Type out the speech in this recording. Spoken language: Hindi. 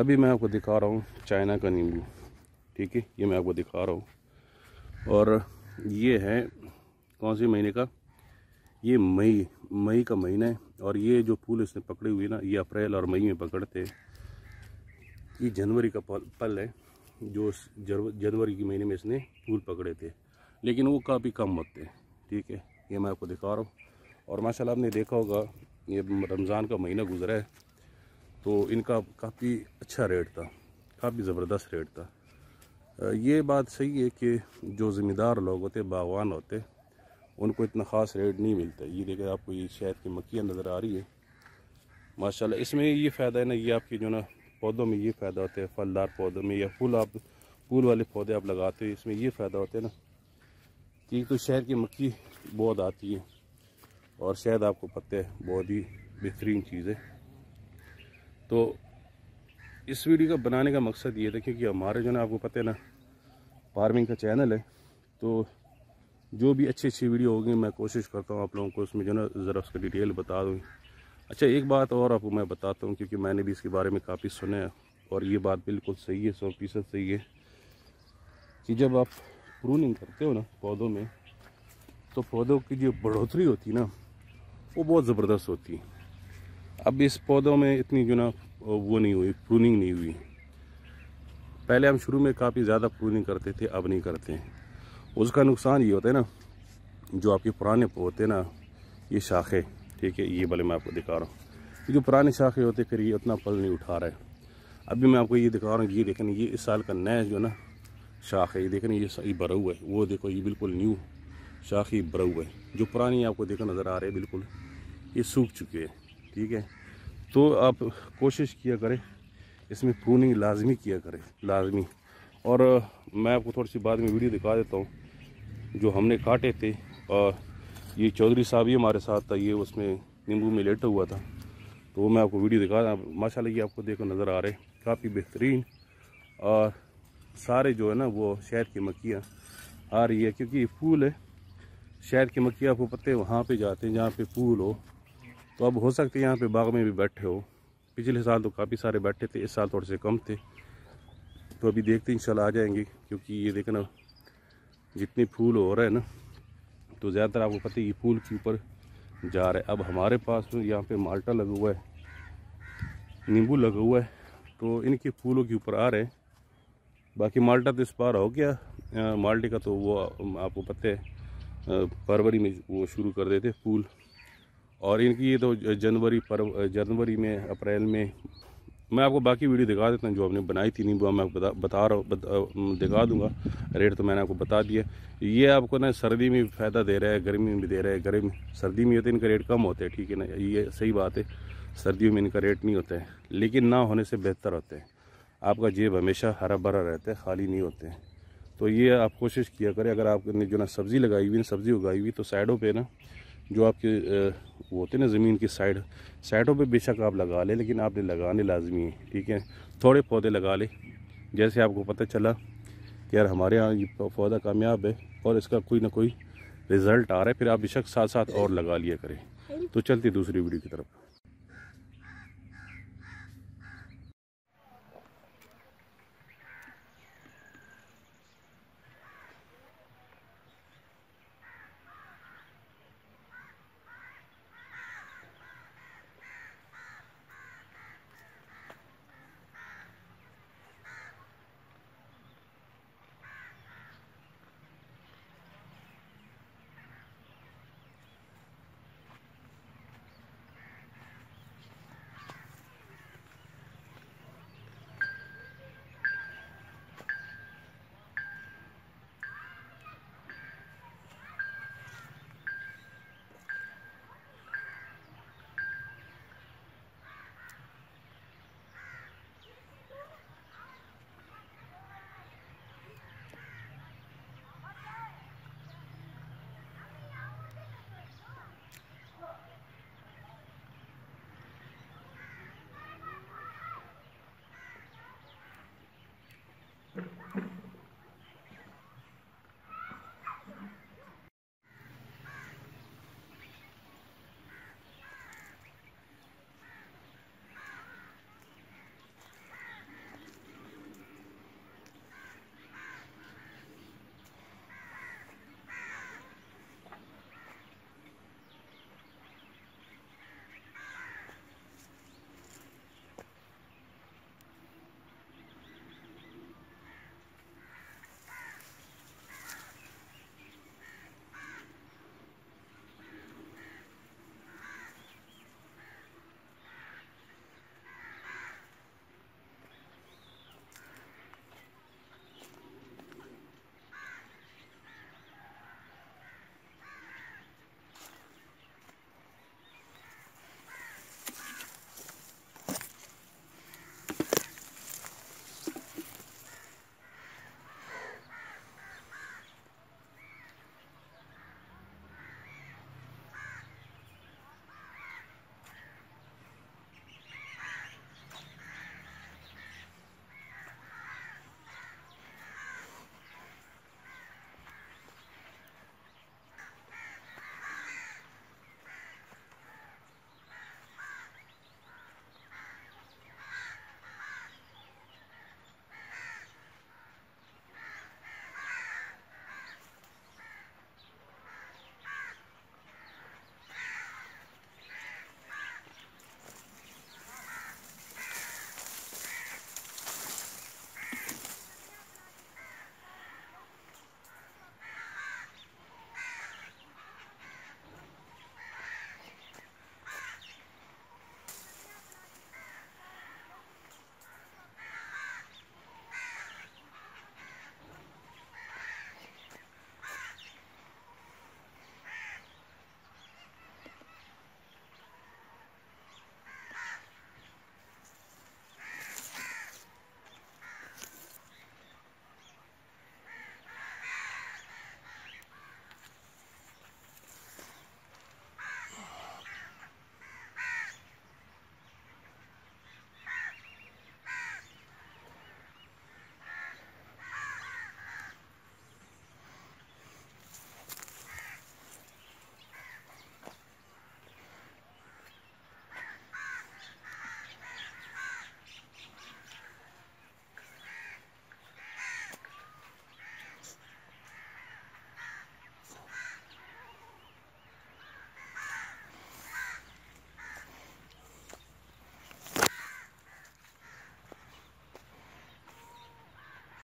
अभी मैं आपको दिखा रहा हूँ चाइना का नींबू ठीक है ये मैं आपको दिखा रहा हूँ और ये है कौन से महीने का ये मई मई का महीना है और ये जो फूल इसने पकड़े हुए ना ये अप्रैल और मई में पकड़ते हैं ये जनवरी का पल, पल है जो जनवरी के महीने में इसने फूल पकड़े थे लेकिन वो काफ़ी कम होते हैं ठीक है ये मैं आपको दिखा रहा हूँ और माशाल्लाह आपने देखा होगा ये रमज़ान का महीना गुजरा है तो इनका काफ़ी अच्छा रेट था काफ़ी ज़बरदस्त रेट था ये बात सही है कि जो ज़िम्मेदार लोग होते बागवान होते उनको इतना ख़ास रेट नहीं मिलता ये देखिए आपको ये शहद की मक्खियाँ नज़र आ रही है माशाल्लाह इसमें ये फ़ायदा है ना ये आपकी जो ना पौधों में ये फ़ायदा होता है फलदार पौधों में या फूल आप फूल वाले पौधे आप लगाते हैं इसमें ये फ़ायदा होता है ना कि तो शहर की मक्खी बहुत आती है और शायद आपको पता है बहुत ही बेहतरीन चीज़ है तो इस वीडियो का बनाने का मकसद ये था क्योंकि हमारे जो ना आपको पता है ना फार्मिंग का चैनल है तो जो भी अच्छी अच्छी वीडियो होगी मैं कोशिश करता हूँ आप लोगों को उसमें जो ना ज़रा उसका डिटेल बता दूँ अच्छा एक बात और आपको मैं बताता हूँ क्योंकि मैंने भी इसके बारे में काफ़ी सुना है और ये बात बिल्कुल सही है सौ फीसद सही है कि जब आप प्रूनिंग करते हो ना पौधों में तो पौधों की जो बढ़ोतरी होती है ना वो बहुत ज़बरदस्त होती है अब इस पौधों में इतनी जो ना वो नहीं हुई प्रूनिंग नहीं हुई पहले हम शुरू में काफ़ी ज़्यादा प्रूनिंग करते थे अब नहीं करते उसका नुकसान ये होता है ना जो आपके पुराने होते ना ये शाखें ठीक है ये भले मैं आपको दिखा रहा हूँ जो पुराने शाखें होते फिर ये उतना पल नहीं उठा रहा है अभी मैं आपको ये दिखा रहा हूँ ये देखें ये इस साल का नया जो ना शाख है ये देखें ये सही भरा हुआ है वो देखो ये बिल्कुल न्यू शाख ही भरा हुआ है जो पुरानी आपको देखो नज़र आ रही है बिल्कुल ये सूख चुके हैं ठीक है तो आप कोशिश किया करें इसमें प्रूनिंग लाजमी किया करें लाजमी और मैं आपको थोड़ी सी बाद में वीडियो दिखा देता हूँ जो हमने काटे थे और ये चौधरी साहब ही हमारे साथ था ये उसमें नींबू में लेटा हुआ था तो वो मैं आपको वीडियो दिखा रहा माशाल्लाह ये आपको देखो नज़र आ रहे काफ़ी बेहतरीन और सारे जो है ना वो शहर की मक्खियाँ आ रही है क्योंकि ये फूल है शहर की मक्खियाँ आपको पत्ते वहाँ पे जाते हैं जहाँ पे फूल हो तो अब हो सकते हैं यहाँ पे बाग में भी बैठे हो पिछले साल तो काफ़ी सारे बैठे थे इस साल थोड़े से कम थे तो अभी देखते इंशाल्लाह आ जाएंगे क्योंकि ये देखना जितनी फूल हो रहा है ना तो ज़्यादातर आपको पता है ये फूल के ऊपर जा रहा है अब हमारे पास में यहाँ पर माल्टा लगा हुआ है नींबू लगा हुआ है तो इनके फूलों के ऊपर आ रहे हैं बाकी माल्टा तो इस पार हो गया माल्टे का तो वो आपको पता है फरवरी में वो शुरू कर देते फूल और इनकी ये तो जनवरी पर जनवरी में अप्रैल में मैं आपको बाकी वीडियो दिखा देता हूँ जो आपने बनाई थी नहीं वो मैं आपको बता बता रहा हूँ दिखा दूंगा रेट तो मैंने आपको बता दिया ये आपको ना सर्दी में फ़ायदा दे रहा है गर्मी में भी दे रहा है गर्मी सर्दी में होते इनका रेट कम होता है ठीक है ना ये सही बात है सर्दियों में इनका रेट नहीं होता है लेकिन ना होने से बेहतर होते हैं आपका जेब हमेशा हरा भरा रहता है खाली नहीं होते हैं तो ये आप कोशिश किया करें अगर आपने जो ना सब्ज़ी लगाई हुई सब्ज़ी उगाई हुई तो साइडों पर ना जो आपके वो होते हैं ना ज़मीन की साइड साइडों पे बेशक आप लगा लें लेकिन आपने लगाने लाजमी है ठीक है थोड़े पौधे लगा लें जैसे आपको पता चला कि यार हमारे यहाँ ये पौधा कामयाब है और इसका कोई ना कोई रिज़ल्ट आ रहा है फिर आप बेशक साथ साथ और लगा लिया करें तो चलती दूसरी वीडियो की तरफ